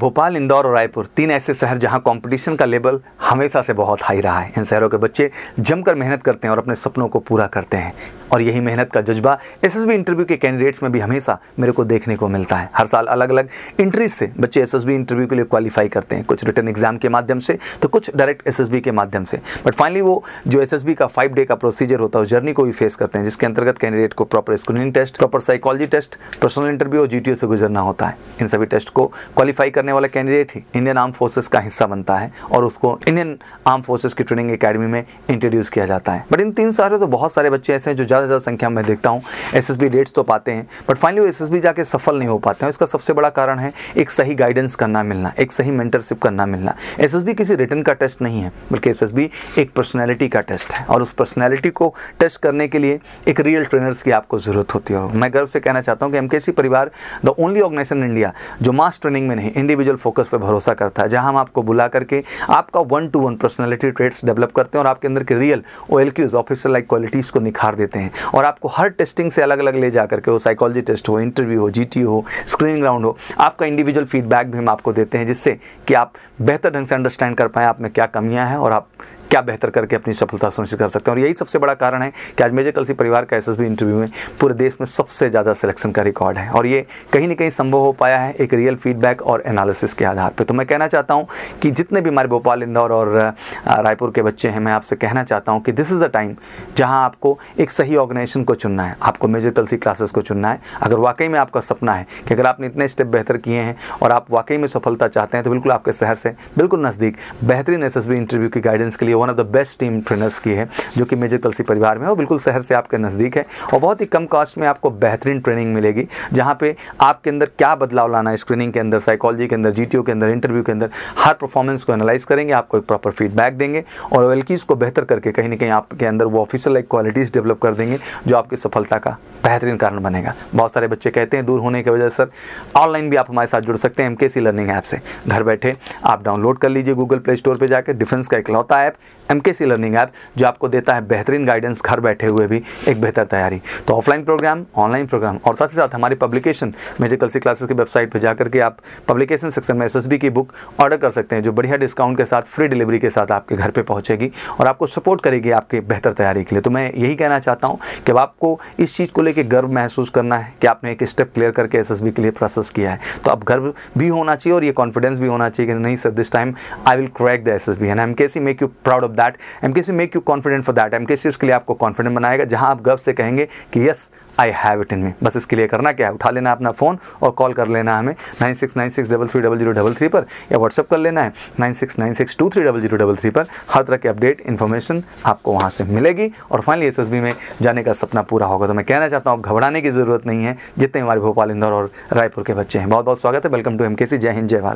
भोपाल इंदौर और रायपुर तीन ऐसे शहर जहां कंपटीशन का लेवल हमेशा से बहुत हाई रहा है इन शहरों के बच्चे जमकर मेहनत करते हैं और अपने सपनों को पूरा करते हैं और यही मेहनत का जज्बा एस बी इंटरव्यू के कैंडिडेट्स में भी हमेशा मेरे को देखने को मिलता है हर साल अलग अलग इंट्रीज से बच्चे एस बी इंटरव्यू के लिए क्वालिफाई करते हैं कुछ रिटर्न एग्जाम के माध्यम से तो कुछ डायरेक्ट बी के माध्यम से बट फाइनली वो जो बी का फाइव डे का प्रोसीजर होता है उस जर्नी को भी फेस करते हैं जिसके अंतर्गत कैंडिडेट को proper screening test proper psychology test personal interview और जीटीओ से गुजरना होता है इन सभी टेस्ट को क्वालिफाई करने वाला कैंडिडेट ही इंडियन आर्म फोर्सेस का हिस्सा बनता है और उसको इंडियन आर्म फोर्सेस की ट्रेनिंग अकेडमी में इंट्रोड्यूस किया जाता है बट इन तीन सालों से बहुत सारे बच्चे ऐसे हैं जो ज़्यादा ज़्यादा से ज़्यादा संख्या में देखता हूँ एस एस रेट्स तो पाते हैं बट फाइनली वो एस जाके सफल नहीं हो पाते हैं इसका सबसे बड़ा कारण है एक सही गाइडेंस का ना मिलना एक सही मेंटरशिप का ना मिलना एस किसी रिटर्न का टेस्ट नहीं है बल्कि एस एक पर्सनैलिटी का टेस्ट है और उस पर्सनैलिटी को टेस्ट करने के लिए एक रियल ट्रेनर्स की आपको ज़रूरत होती है मैं गर्व से कहना चाहता हूँ कि एम परिवार the only organization in India जो मास ट्रेनिंग में नहीं इंडिविजुअल फोकस पर भरोसा करता है जहाँ हम आपको बुला करके आपका one two one personality traits develop करते हैं और आपके अंदर के real O L Qs officer like qualities को निखार देते हैं और आपको हर टेस्टिंग से अलग अलग ले जाकर के वो साइकोलॉजी टेस्ट हो इंटरव्यू हो जी हो स्क्रीनिंग राउंड हो आपका इंडिविजुअल फीडबैक भी हम आपको देते हैं जिससे कि आप बेहतर ढंग से अंडरस्टैंड कर पाएँ आप में क्या कमियाँ हैं और आप क्या बेहतर करके अपनी सफलता सुनिश्चित कर सकते हैं और यही सबसे बड़ा कारण है कि आज मेजर कलसी परिवार का एस इंटरव्यू में पूरे देश में सबसे ज़्यादा सिलेक्शन का रिकॉर्ड है और ये कहीं ना कहीं संभव हो पाया है एक रियल फीडबैक और एनालिसिस के आधार पर तो मैं कहना चाहता हूँ कि जितने भी हमारे भोपाल इंदौर और रायपुर के बच्चे हैं मैं आपसे कहना चाहता हूँ कि दिस इज़ द टाइम जहाँ आपको एक सही ऑर्गेनाइजेशन को चुनना है आपको मेजर कलसी क्लासेस को चुनना है अगर वाकई में आपका सपना है कि अगर आपने इतने स्टेप बेहतर किए हैं और आप वाकई में सफलता चाहते हैं तो बिल्कुल आपके शहर से बिल्कुल नज़दीक बेहतरीन एस इंटरव्यू की गाइडेंस के लिए one of the best team trainers की है जो कि मेजर कलसी परिवार में है और बिल्कुल शहर से आपके नज़दीक है और बहुत ही कम कॉस्ट में आपको बेहतरीन ट्रेनिंग मिलेगी जहाँ पे आपके अंदर क्या बदलाव लाना है स्क्रीनिंग के अंदर साइकोलॉजी के अंदर जी के अंदर इंटरव्यू के अंदर हर परफॉर्मेंस को एनालाइज करेंगे आपको एक प्रॉपर फीडबैक देंगे और वेलकीज़ को बेहतर करके कहीं ना कहीं आपके अंदर वो ऑफिशियल लाइक क्वालिटीज़ डेवलप कर देंगे जो आपकी सफलता का बेहतरीन कारण बनेगा बहुत सारे बच्चे कहते हैं दूर होने की वजह से सर ऑनलाइन भी आप हमारे साथ जुड़ सकते हैं एम लर्निंग ऐप से घर बैठे आप डाउनलोड कर लीजिए गूगल प्ले स्टोर पर जाकर डिफेंस का इकलौता ऐप एम के सी लर्निंग ऐप जो आपको देता है बेहतरीन गाइडेंस घर बैठे हुए भी एक बेहतर तैयारी तो ऑफलाइन प्रोग्राम ऑनलाइन प्रोग्राम और साथ ही साथ हमारी पब्लिकेशन मेजिकल सी क्लासेस की वेबसाइट पर जाकर के आप पब्लिकेशन सेक्शन में एस की बुक ऑर्डर कर सकते हैं जो बढ़िया डिस्काउंट के साथ फ्री डिलीवरी के साथ आपके घर पर पहुँचेगी और आपको सपोर्ट करेगी आपके बेहतर तैयारी के लिए तो मैं यही कहना चाहता हूँ कि आपको इस चीज़ को लेकर गर्व महसूस करना है कि आपने एक स्टेप क्लियर करके एस के लिए प्रोसेस किया है तो अब गर्व भी होना चाहिए और ये कॉन्फिडेंस भी होना चाहिए कि नहीं sir this time I will crack the S S B and M K C make you proud of that M make you confident for that M उसके लिए आपको कॉन्फिडेंट बनाएगा जहां आप गर्व से कहेंगे कि yes I have it in me बस इसके लिए करना क्या है उठा लेना अपना फ़ोन और कॉल कर लेना हमें nine six nine six double three double zero double three पर या व्हाट्सअप कर लेना है nine six nine six two three double zero double three पर हर तरह की अपडेट इन्फॉर्मेशन आपको वहाँ से मिलेगी और फाइनली एस एस बी में जाने का सपना पूरा होगा तो मैं कहना चाहता हूँ आप घबराने की ज़रूरत नहीं है जितने हमारे भोपाल इंदौर और रायपुर के बच्चे हैं बहुत बहुत स्वागत है वेलकम टू एम के सी जय हिंद जय भारत